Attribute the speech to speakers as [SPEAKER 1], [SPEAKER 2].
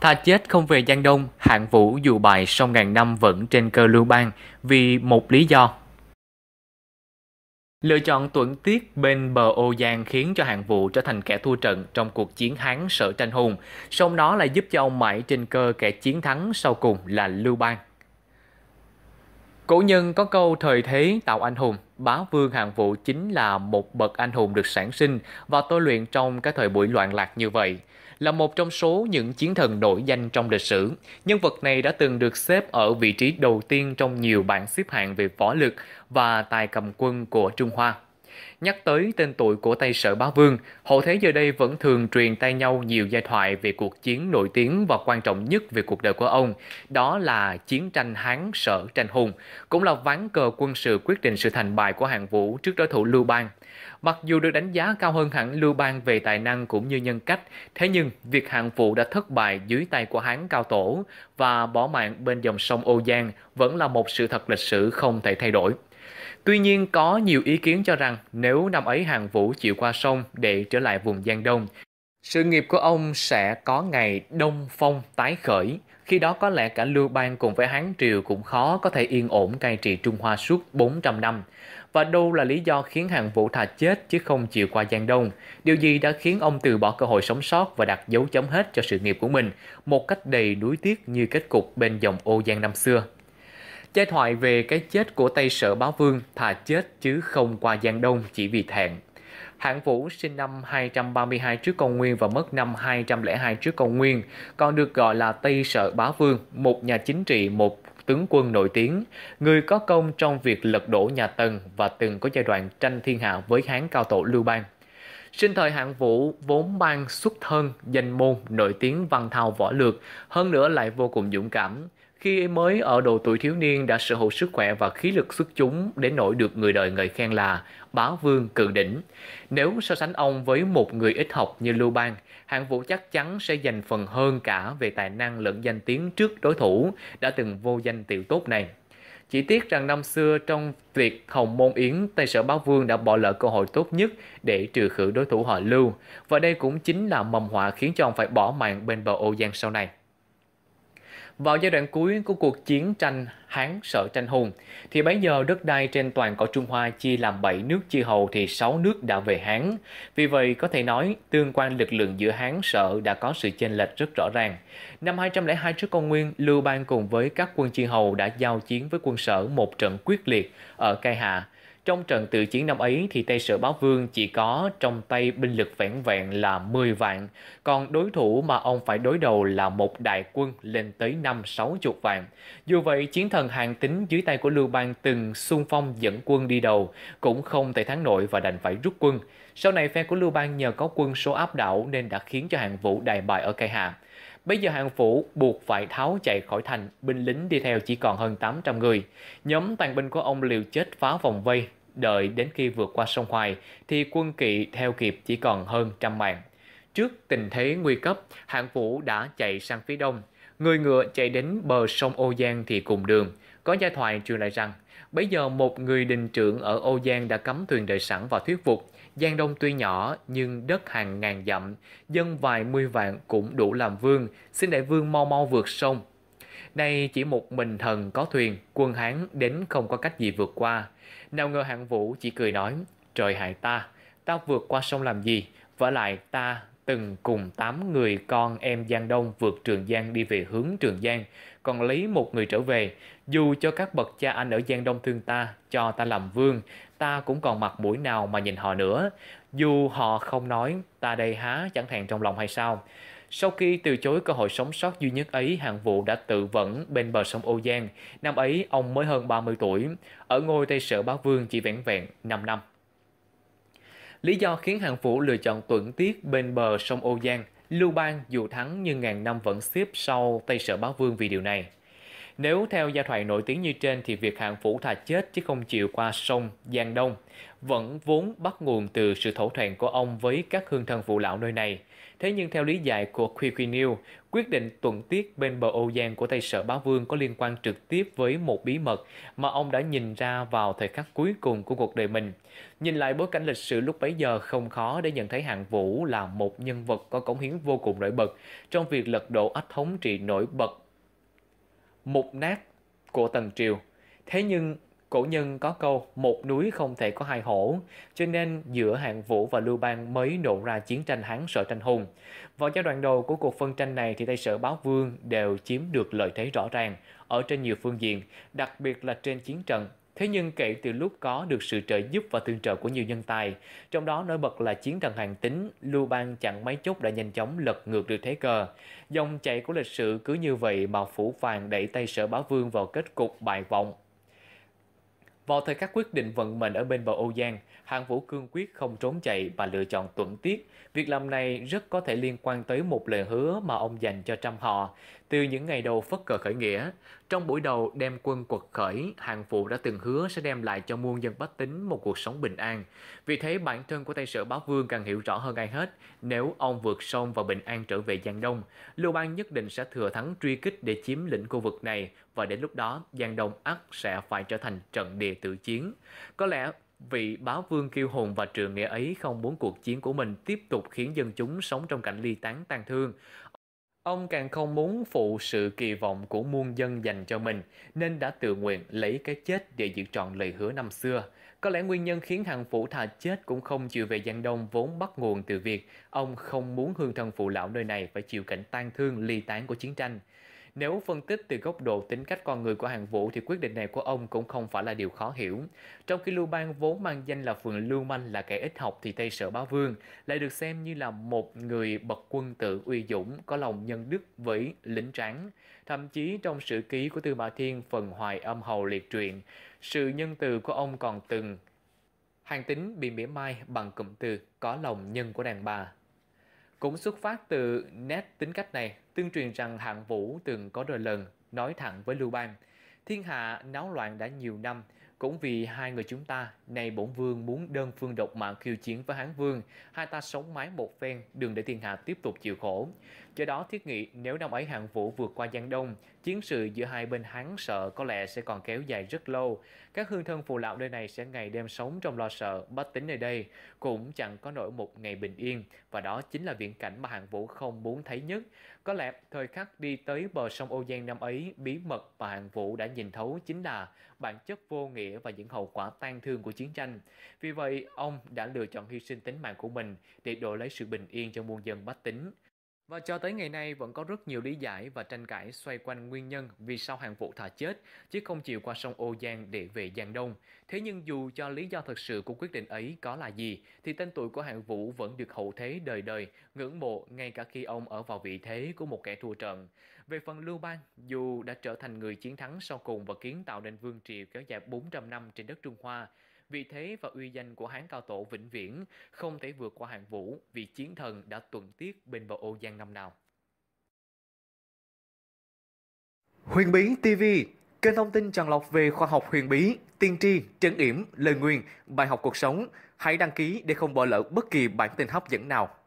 [SPEAKER 1] Tha chết không về Giang Đông, hạng vũ dù bài sau ngàn năm vẫn trên cơ lưu bang vì một lý do. Lựa chọn tuẩn tiết bên bờ Ô Giang khiến cho hạng Vũ trở thành kẻ thua trận trong cuộc chiến Hán sở tranh hùng, song đó lại giúp cho ông mãi trên cơ kẻ chiến thắng sau cùng là Lưu Bang. Cổ nhân có câu thời thế tạo anh hùng, bá vương hạng Vũ chính là một bậc anh hùng được sản sinh và tôi luyện trong cái thời buổi loạn lạc như vậy là một trong số những chiến thần nổi danh trong lịch sử. Nhân vật này đã từng được xếp ở vị trí đầu tiên trong nhiều bảng xếp hạng về võ lực và tài cầm quân của Trung Hoa. Nhắc tới tên tuổi của Tây sở bá vương, hậu thế giờ đây vẫn thường truyền tay nhau nhiều giai thoại về cuộc chiến nổi tiếng và quan trọng nhất về cuộc đời của ông, đó là chiến tranh Hán sở tranh hùng, cũng là ván cờ quân sự quyết định sự thành bại của hạng vũ trước đối thủ Lưu Bang. Mặc dù được đánh giá cao hơn hẳn Lưu Bang về tài năng cũng như nhân cách, thế nhưng việc hạng vũ đã thất bại dưới tay của Hán Cao Tổ và bỏ mạng bên dòng sông Âu Giang vẫn là một sự thật lịch sử không thể thay đổi. Tuy nhiên, có nhiều ý kiến cho rằng nếu năm ấy Hàng Vũ chịu qua sông để trở lại vùng Giang Đông, sự nghiệp của ông sẽ có ngày đông phong tái khởi. Khi đó có lẽ cả Lưu Bang cùng với Hán Triều cũng khó có thể yên ổn cai trị Trung Hoa suốt 400 năm. Và đâu là lý do khiến Hàng Vũ thà chết chứ không chịu qua Giang Đông? Điều gì đã khiến ông từ bỏ cơ hội sống sót và đặt dấu chấm hết cho sự nghiệp của mình một cách đầy đuối tiếc như kết cục bên dòng ô Giang năm xưa? Giai thoại về cái chết của Tây Sở Báo Vương thà chết chứ không qua Giang Đông chỉ vì thẹn. Hạng Vũ sinh năm 232 trước công nguyên và mất năm 202 trước công nguyên, còn được gọi là Tây Sở Bá Vương, một nhà chính trị, một tướng quân nổi tiếng, người có công trong việc lật đổ nhà Tần và từng có giai đoạn tranh thiên hạ với Hán cao tổ Lưu Bang. Sinh thời hạng vũ vốn mang xuất thân, danh môn, nổi tiếng văn thao võ lược, hơn nữa lại vô cùng dũng cảm khi mới ở độ tuổi thiếu niên đã sở hữu sức khỏe và khí lực xuất chúng đến nỗi được người đời ngợi khen là bá vương cự đỉnh. Nếu so sánh ông với một người ít học như Lưu Bang, hạng vũ chắc chắn sẽ giành phần hơn cả về tài năng lẫn danh tiếng trước đối thủ đã từng vô danh tiểu tốt này. Chỉ tiếc rằng năm xưa trong việc Hồng Môn Yến, Tây Sở bá Vương đã bỏ lỡ cơ hội tốt nhất để trừ khử đối thủ họ Lưu. Và đây cũng chính là mầm họa khiến cho ông phải bỏ mạng bên bờ ô giang sau này vào giai đoạn cuối của cuộc chiến tranh Hán Sở Tranh Hùng, thì bấy giờ đất đai trên toàn cõi Trung Hoa chia làm 7 nước chia hầu thì 6 nước đã về Hán. Vì vậy, có thể nói tương quan lực lượng giữa Hán Sở đã có sự chênh lệch rất rõ ràng. Năm 202 trước công nguyên, Lưu Bang cùng với các quân chia hầu đã giao chiến với quân Sở một trận quyết liệt ở Cai Hạ. Trong trận tự chiến năm ấy thì Tây Sở Báo Vương chỉ có trong tay binh lực vẹn vẹn là 10 vạn, còn đối thủ mà ông phải đối đầu là một đại quân lên tới 5-60 vạn. Dù vậy, chiến thần hàng tính dưới tay của Lưu Bang từng xung phong dẫn quân đi đầu, cũng không thể thắng nổi và đành phải rút quân. Sau này phe của Lưu Bang nhờ có quân số áp đảo nên đã khiến cho hàng vũ đại bại ở Cây Hạ. Bây giờ hạng phủ buộc phải tháo chạy khỏi thành, binh lính đi theo chỉ còn hơn 800 người. Nhóm tàn binh của ông liều chết phá vòng vây, đợi đến khi vượt qua sông Hoài thì quân kỵ theo kịp chỉ còn hơn trăm mạng. Trước tình thế nguy cấp, hạng phủ đã chạy sang phía đông. Người ngựa chạy đến bờ sông Ô Giang thì cùng đường. Có gia thoại truyền lại rằng bây giờ một người đình trưởng ở Âu Giang đã cắm thuyền đợi sẵn và thuyết phục Giang Đông tuy nhỏ nhưng đất hàng ngàn dặm, dân vài mươi vạn cũng đủ làm vương, xin đại vương mau mau vượt sông. Nay chỉ một mình thần có thuyền, quân Hán đến không có cách gì vượt qua. Nào ngờ hạng vũ chỉ cười nói, trời hại ta, ta vượt qua sông làm gì, vả lại ta từng cùng 8 người con em Giang Đông vượt Trường Giang đi về hướng Trường Giang, còn lấy một người trở về, dù cho các bậc cha anh ở Giang Đông thương ta, cho ta làm vương, ta cũng còn mặt mũi nào mà nhìn họ nữa. Dù họ không nói, ta đây há chẳng thèn trong lòng hay sao. Sau khi từ chối cơ hội sống sót duy nhất ấy, Hạng Vũ đã tự vẫn bên bờ sông Âu Giang. Năm ấy, ông mới hơn 30 tuổi. Ở ngôi Tây Sở Bá Vương chỉ vẹn vẹn 5 năm. Lý do khiến hàng phủ lựa chọn tuẩn tiết bên bờ sông Âu Giang, Lưu Bang dù thắng nhưng ngàn năm vẫn xếp sau Tây Sở Bá Vương vì điều này. Nếu theo gia thoại nổi tiếng như trên thì việc hạng phủ thà chết chứ không chịu qua sông Giang Đông vẫn vốn bắt nguồn từ sự thổ thẹn của ông với các hương thân phụ lão nơi này. Thế nhưng theo lý giải của Quy Quy New, quyết định tuần tiết bên bờ Âu Giang của Tây Sở Bá Vương có liên quan trực tiếp với một bí mật mà ông đã nhìn ra vào thời khắc cuối cùng của cuộc đời mình. Nhìn lại bối cảnh lịch sử lúc bấy giờ không khó để nhận thấy Hạng Vũ là một nhân vật có cống hiến vô cùng nổi bật trong việc lật đổ ách thống trị nổi bật mục nát của Tần Triều. Thế nhưng cổ nhân có câu một núi không thể có hai hổ, cho nên giữa Hạng Vũ và Lưu Bang mới nổ ra chiến tranh Hán Sở tranh hùng. Vào giai đoạn đầu của cuộc phân tranh này thì Tây Sở Báo Vương đều chiếm được lợi thế rõ ràng ở trên nhiều phương diện, đặc biệt là trên chiến trận Thế nhưng kể từ lúc có được sự trợ giúp và tương trợ của nhiều nhân tài, trong đó nổi bật là chiến thần hàng tính, Lưu Bang chặn mấy chốt đã nhanh chóng lật ngược được thế cờ. Dòng chảy của lịch sử cứ như vậy mà phủ vàng đẩy tay sở bá vương vào kết cục bại vọng. Vào thời khắc quyết định vận mệnh ở bên bờ Âu Giang, Hàng Vũ cương quyết không trốn chạy và lựa chọn tuẫn tiết. Việc làm này rất có thể liên quan tới một lời hứa mà ông dành cho trăm họ. Từ những ngày đầu phất cờ khởi nghĩa, trong buổi đầu đem quân quật khởi, Hàng Phụ đã từng hứa sẽ đem lại cho muôn dân bách tính một cuộc sống bình an. Vì thế bản thân của Tây Sở Báo Vương càng hiểu rõ hơn ai hết, nếu ông vượt sông và bình an trở về Giang Đông, Lưu Bang nhất định sẽ thừa thắng truy kích để chiếm lĩnh khu vực này và đến lúc đó Giang Đông ắt sẽ phải trở thành trận địa tự chiến. Có lẽ vị báo vương kiêu hùng và trường nghĩa ấy không muốn cuộc chiến của mình tiếp tục khiến dân chúng sống trong cảnh ly tán tan thương. Ông càng không muốn phụ sự kỳ vọng của muôn dân dành cho mình, nên đã tự nguyện lấy cái chết để giữ trọn lời hứa năm xưa. Có lẽ nguyên nhân khiến hàng phủ thà chết cũng không chịu về Giang Đông vốn bắt nguồn từ việc ông không muốn hương thân phụ lão nơi này phải chịu cảnh tan thương ly tán của chiến tranh. Nếu phân tích từ góc độ tính cách con người của Hàng Vũ thì quyết định này của ông cũng không phải là điều khó hiểu. Trong khi Lưu Bang vốn mang danh là phường Lưu Manh là kẻ ít học thì Tây Sở Bá Vương lại được xem như là một người bậc quân tự uy dũng, có lòng nhân đức với lính trắng. Thậm chí trong sử ký của Tư Mã Thiên phần hoài âm hầu liệt truyện, sự nhân từ của ông còn từng Hàng tính bị mỉa mai bằng cụm từ có lòng nhân của đàn bà cũng xuất phát từ nét tính cách này, tương truyền rằng Hạng Vũ từng có đôi lần nói thẳng với Lưu Bang. Thiên hạ náo loạn đã nhiều năm, cũng vì hai người chúng ta, nay bổn vương muốn đơn phương độc mạng khiêu chiến với Hán Vương, hai ta sống mái một phen, đừng để thiên hạ tiếp tục chịu khổ. Do đó thiết nghị nếu năm ấy hạng vũ vượt qua Giang Đông, chiến sự giữa hai bên Hán sợ có lẽ sẽ còn kéo dài rất lâu. Các hương thân phù lão nơi này sẽ ngày đêm sống trong lo sợ, bất tính nơi đây cũng chẳng có nổi một ngày bình yên và đó chính là viễn cảnh mà hạng vũ không muốn thấy nhất. Có lẽ thời khắc đi tới bờ sông Âu Giang năm ấy, bí mật và hạng vũ đã nhìn thấu chính là bản chất vô nghĩa và những hậu quả tan thương của chiến tranh. Vì vậy, ông đã lựa chọn hy sinh tính mạng của mình để đổi lấy sự bình yên cho muôn dân bách tính. Và cho tới ngày nay vẫn có rất nhiều lý giải và tranh cãi xoay quanh nguyên nhân vì sao hàng vụ thả chết, chứ không chịu qua sông Ô Giang để về Giang Đông. Thế nhưng dù cho lý do thật sự của quyết định ấy có là gì, thì tên tuổi của hàng vũ vẫn được hậu thế đời đời, ngưỡng mộ ngay cả khi ông ở vào vị thế của một kẻ thua trận. Về phần Lưu Bang, dù đã trở thành người chiến thắng sau cùng và kiến tạo nên vương triều kéo dài 400 năm trên đất Trung Hoa, vị thế và uy danh của Hán Cao Tổ vĩnh viễn không thể vượt qua Hàng Vũ vì chiến thần đã tuần tiết bên bờ ô Giang năm nào. Huyền Bí TV, kênh thông tin tràn lọc về khoa học huyền bí, tiên tri, trấn yểm, lời nguyền, bài học cuộc sống. Hãy đăng ký để không bỏ lỡ bất kỳ bản tin hấp dẫn nào.